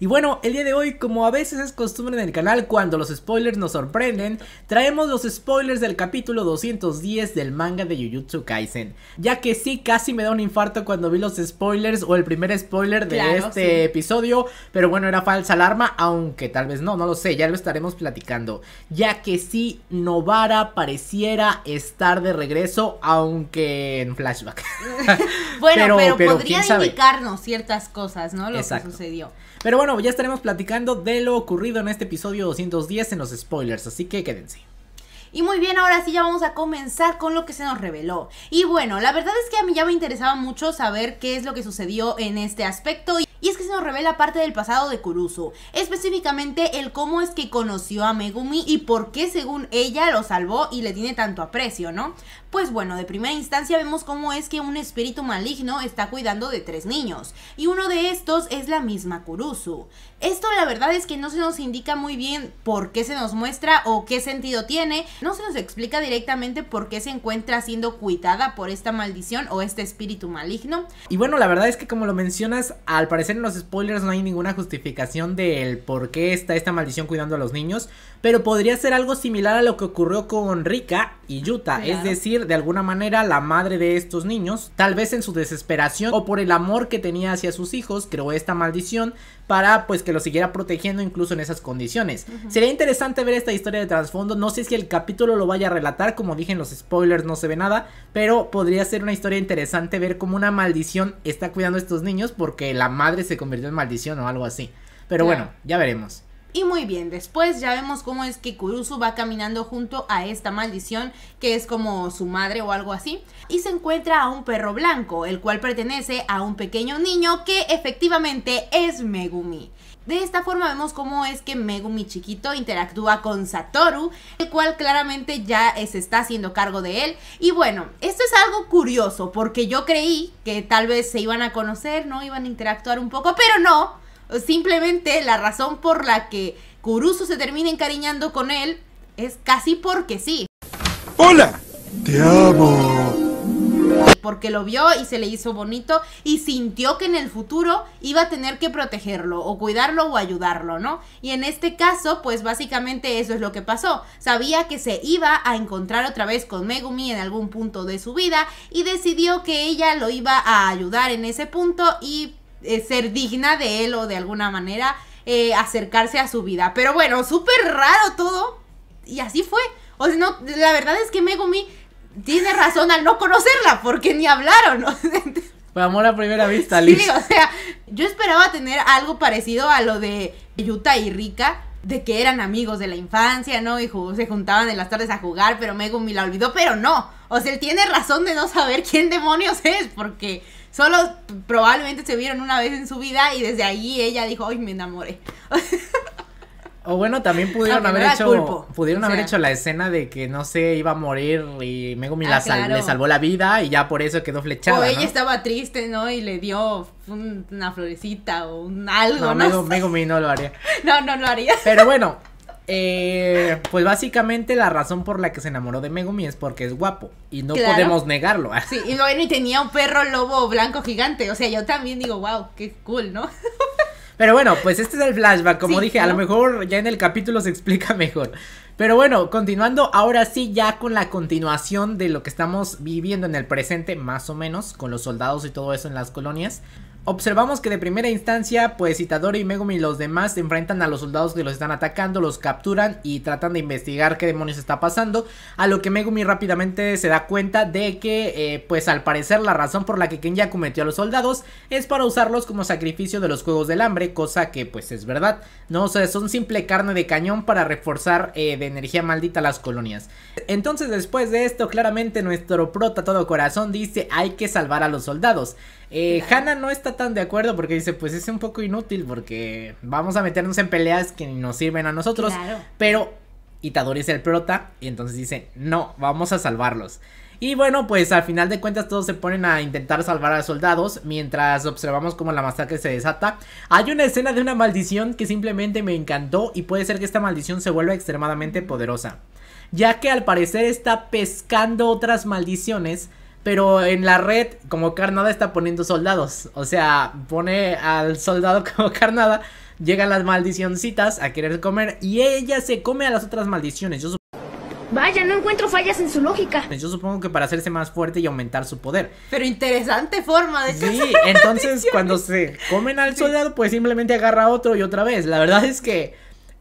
Y bueno, el día de hoy, como a veces es costumbre en el canal, cuando los spoilers nos sorprenden, traemos los spoilers del capítulo 210 del manga de Jujutsu Kaisen. Ya que sí, casi me da un infarto cuando vi los spoilers o el primer spoiler de este episodio, pero bueno, era falsa alarma, aunque tal vez no, no lo sé, ya lo estaremos platicando. Ya que sí, Novara pareciera estar de regreso, aunque en flashback. bueno, pero, podría indicarnos ciertas cosas, ¿no? Lo que sucedió. Pero bueno, ya estaremos platicando de lo ocurrido en este episodio 210 en los spoilers, así que quédense. Y muy bien, ahora sí ya vamos a comenzar con lo que se nos reveló. Y bueno, la verdad es que a mí ya me interesaba mucho saber qué es lo que sucedió en este aspecto. Y y es que se nos revela parte del pasado de Kurusu, específicamente el cómo es que conoció a Megumi y por qué según ella lo salvó y le tiene tanto aprecio, ¿no? Pues bueno, de primera instancia vemos cómo es que un espíritu maligno está cuidando de tres niños, y uno de estos es la misma Kurusu. Esto la verdad es que no se nos indica muy bien por qué se nos muestra o qué sentido tiene, no se nos explica directamente por qué se encuentra siendo cuidada por esta maldición o este espíritu maligno. Y bueno, la verdad es que como lo mencionas, al parecer en los spoilers no hay ninguna justificación del por qué está esta maldición cuidando a los niños, pero podría ser algo similar a lo que ocurrió con Rika Yuta, es decir, de alguna manera la madre de estos niños, tal vez en su desesperación o por el amor que tenía hacia sus hijos, creó esta maldición para pues que lo siguiera protegiendo incluso en esas condiciones. Sería interesante ver esta historia de trasfondo, no sé si el capítulo lo vaya a relatar, como dije en los spoilers no se ve nada, pero podría ser una historia interesante ver cómo una maldición está cuidando a estos niños porque la madre se convirtió en maldición o algo así. Pero bueno, ya veremos. Y muy bien, después ya vemos cómo es que Kurusu va caminando junto a esta maldición, que es como su madre o algo así, y se encuentra a un perro blanco, el cual pertenece a un pequeño niño que efectivamente es Megumi. De esta forma vemos cómo es que Megumi chiquito interactúa con Satoru, el cual claramente ya se está haciendo cargo de él. Y bueno, esto es algo curioso, porque yo creí que tal vez se iban a conocer, ¿no? Iban a interactuar un poco, pero no, Simplemente la razón por la que Kurusu se termina encariñando con él es casi porque sí. ¡Hola! ¡Te amo! Porque lo vio y se le hizo bonito y sintió que en el futuro iba a tener que protegerlo o cuidarlo o ayudarlo, ¿no? Y en este caso, pues básicamente eso es lo que pasó. Sabía que se iba a encontrar otra vez con Megumi en algún punto de su vida y decidió que ella lo iba a ayudar en ese punto y eh, ser digna de él o de alguna manera eh, acercarse a su vida. Pero bueno, súper raro todo. Y así fue. O sea, no, la verdad es que Megumi tiene razón al no conocerla, porque ni hablaron. ¿no? Por amor a primera vista, Liz. Sí, o sea, yo esperaba tener algo parecido a lo de Yuta y Rika, de que eran amigos de la infancia, ¿no? Y se juntaban en las tardes a jugar, pero Megumi la olvidó, pero no. O sea, él tiene razón de no saber quién demonios es, porque Solo probablemente se vieron una vez en su vida y desde ahí ella dijo, ¡ay, me enamoré! O bueno, también pudieron haber hecho pudieron haber hecho la escena de que no sé, iba a morir y Megumi ah, le salvó la vida y ya por eso quedó flechada. O ella estaba triste, ¿no? Y le dio una florecita o un algo, no, ¿no? Megumi no lo haría. No, no lo haría. Pero bueno, eh, pues básicamente la razón por la que se enamoró de Megumi es porque es guapo y no podemos negarlo. Sí, y bueno, y tenía un perro lobo blanco gigante. O sea, yo también digo, wow, qué cool, ¿no? Pero bueno, pues este es el flashback. Como dije, a lo mejor ya en el capítulo se explica mejor. Pero bueno, continuando ahora sí ya con la continuación de lo que estamos viviendo en el presente, más o menos, con los soldados y todo eso en las colonias. Observamos que de primera instancia, pues Itadori, Megumi y los demás se enfrentan a los soldados que los están atacando, los capturan y tratan de investigar qué demonios está pasando, a lo que Megumi rápidamente se da cuenta de que, eh, pues al parecer la razón por la que Kenya cometió a los soldados es para usarlos como sacrificio de los Juegos del Hambre, cosa que pues es verdad, no, o sea, son simple carne de cañón para reforzar eh, de energía maldita las colonias. Entonces después de esto, claramente nuestro prota todo corazón dice hay que salvar a los soldados. Eh, Hannah no está tan de acuerdo porque dice, pues es un poco inútil porque vamos a meternos en peleas que nos sirven a nosotros. Pero Itadori es el prota y entonces dice, no, vamos a salvarlos. Y bueno, pues al final de cuentas todos se ponen a intentar salvar a soldados mientras observamos cómo la masacre se desata. Hay una escena de una maldición que simplemente me encantó y puede ser que esta maldición se vuelva extremadamente poderosa. Ya que al parecer está pescando otras maldiciones pero en la red, como Carnada está poniendo soldados. O sea, pone al soldado como Carnada. Llegan las maldicioncitas a querer comer. Y ella se come a las otras maldiciones. Yo Vaya, no encuentro fallas en su lógica. Yo supongo que para hacerse más fuerte y aumentar su poder. Pero interesante forma de Sí, entonces cuando se comen al soldado, pues simplemente agarra otro y otra vez. La verdad es que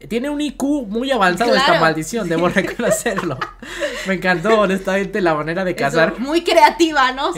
tiene un IQ muy avanzado esta maldición, debo reconocerlo. Me encantó honestamente la manera de cazar. muy creativa, ¿no?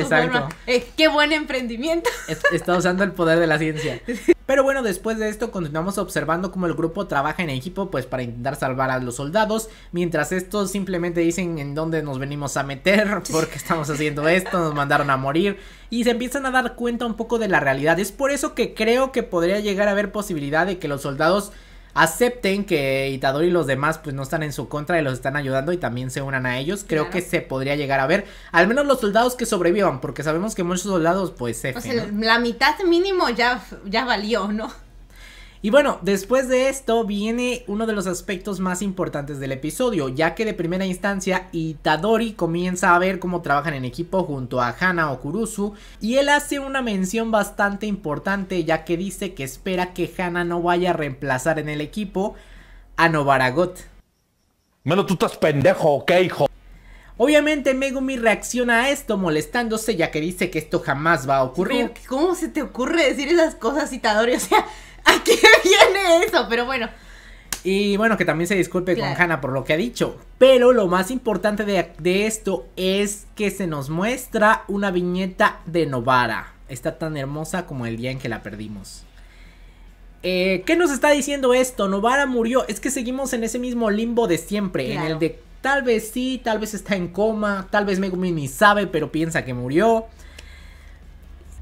Eh, qué buen emprendimiento. Está usando el poder de la ciencia. Pero bueno, después de esto continuamos observando cómo el grupo trabaja en equipo pues para intentar salvar a los soldados, mientras estos simplemente dicen en dónde nos venimos a meter, porque estamos haciendo esto, nos mandaron a morir y se empiezan a dar cuenta un poco de la realidad. Es por eso que creo que podría llegar a haber posibilidad de que los soldados acepten que Itadori y los demás pues no están en su contra y los están ayudando y también se unan a ellos, creo que se podría llegar a ver, al menos los soldados que sobrevivan, porque sabemos que muchos soldados pues se... la mitad mínimo ya, ya valió, ¿no? Y bueno, después de esto viene uno de los aspectos más importantes del episodio, ya que de primera instancia Itadori comienza a ver cómo trabajan en equipo junto a Hana Okurusu y él hace una mención bastante importante ya que dice que espera que Hana no vaya a reemplazar en el equipo a Novaragot. Menos tú estás pendejo, ¿ok, hijo? Obviamente Megumi reacciona a esto molestándose ya que dice que esto jamás va a ocurrir. cómo se te ocurre decir esas cosas, Itadori? O sea... ¿A qué viene eso? Pero bueno. Y bueno, que también se disculpe con Hannah por lo que ha dicho. Pero lo más importante de, esto es que se nos muestra una viñeta de Novara. Está tan hermosa como el día en que la perdimos. Eh, ¿Qué nos está diciendo esto? Novara murió. Es que seguimos en ese mismo limbo de siempre. En el de tal vez sí, tal vez está en coma, tal vez Megumi ni sabe, pero piensa que murió.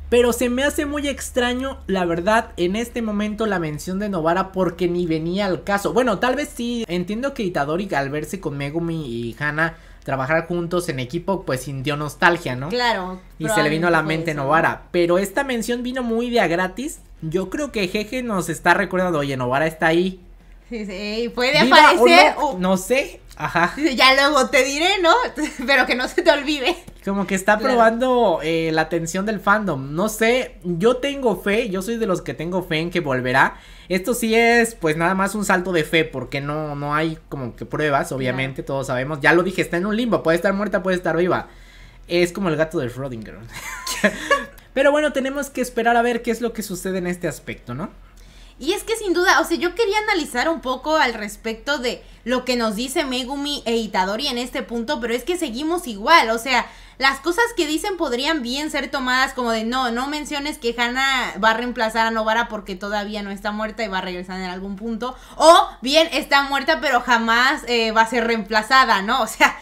Pero se me hace muy extraño, la verdad, en este momento la mención de Novara porque ni venía al caso. Bueno, tal vez sí, entiendo que Itadori al verse con Megumi y Hana trabajar juntos en equipo, pues sintió nostalgia, ¿no? Claro. Y se le vino a la mente Novara. Pero esta mención vino muy de a gratis. Yo creo que Jeje nos está recordando, oye, Novara está ahí puede aparecer. no, sé, ajá. ya luego te diré, ¿no? Pero que no se te olvide. Como que está probando eh, la atención del fandom. No sé, yo tengo fe, yo soy de los que tengo fe en que volverá. Esto sí es, pues nada más un salto de fe, porque no, no hay como que pruebas, obviamente, todos sabemos. Ya lo dije, está en un limbo, puede estar muerta, puede estar viva. Es como el gato de Schrödinger. Pero bueno, tenemos que esperar a ver qué es lo que sucede en este aspecto, ¿no? Y es que sin duda, o sea, yo quería analizar un poco al respecto de lo que nos dice Megumi e Itadori en este punto, pero es que seguimos igual, o sea, las cosas que dicen podrían bien ser tomadas como de no, no menciones que Hana va a reemplazar a Novara porque todavía no está muerta y va a regresar en algún punto, o bien está muerta pero jamás eh, va a ser reemplazada, ¿no? O sea,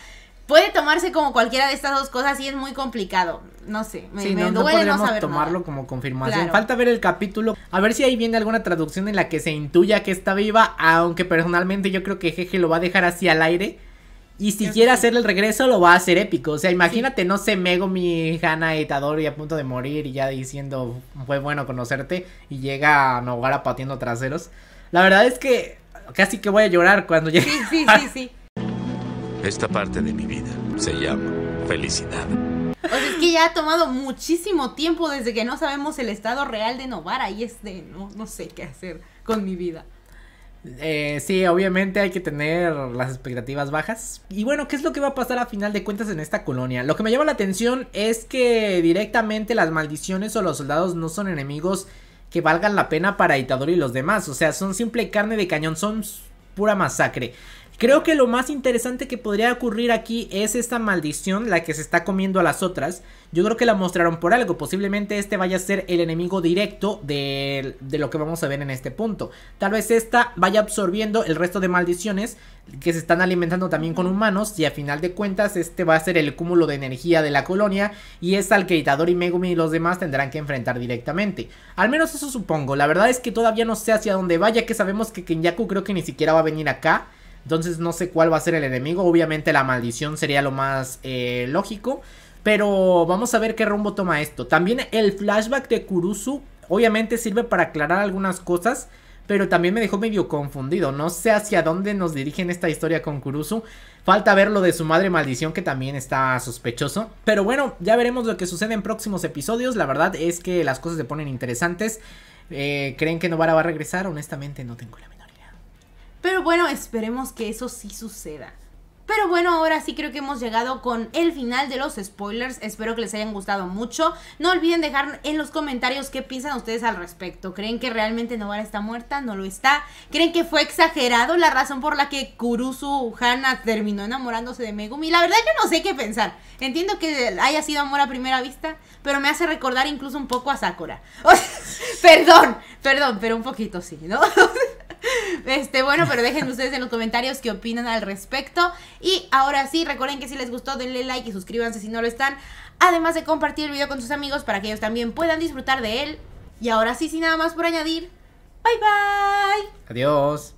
puede tomarse como cualquiera de estas dos cosas y es muy complicado. No sé, me, me no, podemos tomarlo como confirmación. Falta ver el capítulo, a ver si ahí viene alguna traducción en la que se intuya que está viva, aunque personalmente yo creo que Jeje lo va a dejar así al aire. Y si quiere hacerle hacer el regreso, lo va a hacer épico. O sea, imagínate, no sé, gana editador y a punto de morir y ya diciendo fue bueno conocerte y llega a Nogara pateando traseros. La verdad es que casi que voy a llorar cuando llegue. Sí, sí, sí, sí. Esta parte de mi vida se llama felicidad. O es que ya ha tomado muchísimo tiempo desde que no sabemos el estado real de Novara y es de no, no sé qué hacer con mi vida. Eh, sí, obviamente hay que tener las expectativas bajas. Y bueno, ¿qué es lo que va a pasar a final de cuentas en esta colonia? Lo que me llama la atención es que directamente las maldiciones o los soldados no son enemigos que valgan la pena para Itadori y los demás. O sea, son simple carne de cañón, son pura masacre. Creo que lo más interesante que podría ocurrir aquí es esta maldición, la que se está comiendo a las otras. Yo creo que la mostraron por algo, posiblemente este vaya a ser el enemigo directo de, de lo que vamos a ver en este punto. Tal vez esta vaya absorbiendo el resto de maldiciones que se están alimentando también con humanos y a final de cuentas este va a ser el cúmulo de energía de la colonia y es al que Itadori, Megumi y los demás tendrán que enfrentar directamente. Al menos eso supongo, la verdad es que todavía no sé hacia dónde vaya, que sabemos que Kenyaku creo que ni siquiera va a venir acá. Entonces no sé cuál va a ser el enemigo. Obviamente la maldición sería lo más eh, lógico. Pero vamos a ver qué rumbo toma esto. También el flashback de Kurusu obviamente sirve para aclarar algunas cosas. Pero también me dejó medio confundido. No sé hacia dónde nos dirigen esta historia con Kurusu. Falta ver lo de su madre maldición que también está sospechoso. Pero bueno, ya veremos lo que sucede en próximos episodios. La verdad es que las cosas se ponen interesantes. Eh, ¿Creen que Novara va a regresar? Honestamente no tengo la mente. Pero bueno, esperemos que eso sí suceda. Pero bueno, ahora sí creo que hemos llegado con el final de los spoilers. Espero que les hayan gustado mucho. No olviden dejar en los comentarios qué piensan ustedes al respecto. ¿Creen que realmente Nobara está muerta? ¿No lo está? ¿Creen que fue exagerado la razón por la que Kurusu Hana terminó enamorándose de Megumi? La verdad yo no sé qué pensar. Entiendo que haya sido amor a primera vista, pero me hace recordar incluso un poco a Sakura. perdón, perdón, pero un poquito sí, ¿no? Este, bueno, pero déjenme ustedes en los comentarios qué opinan al respecto. Y ahora sí, recuerden que si les gustó, denle like y suscríbanse si no lo están. Además de compartir el video con sus amigos para que ellos también puedan disfrutar de él. Y ahora sí, sin nada más por añadir, bye bye. Adiós.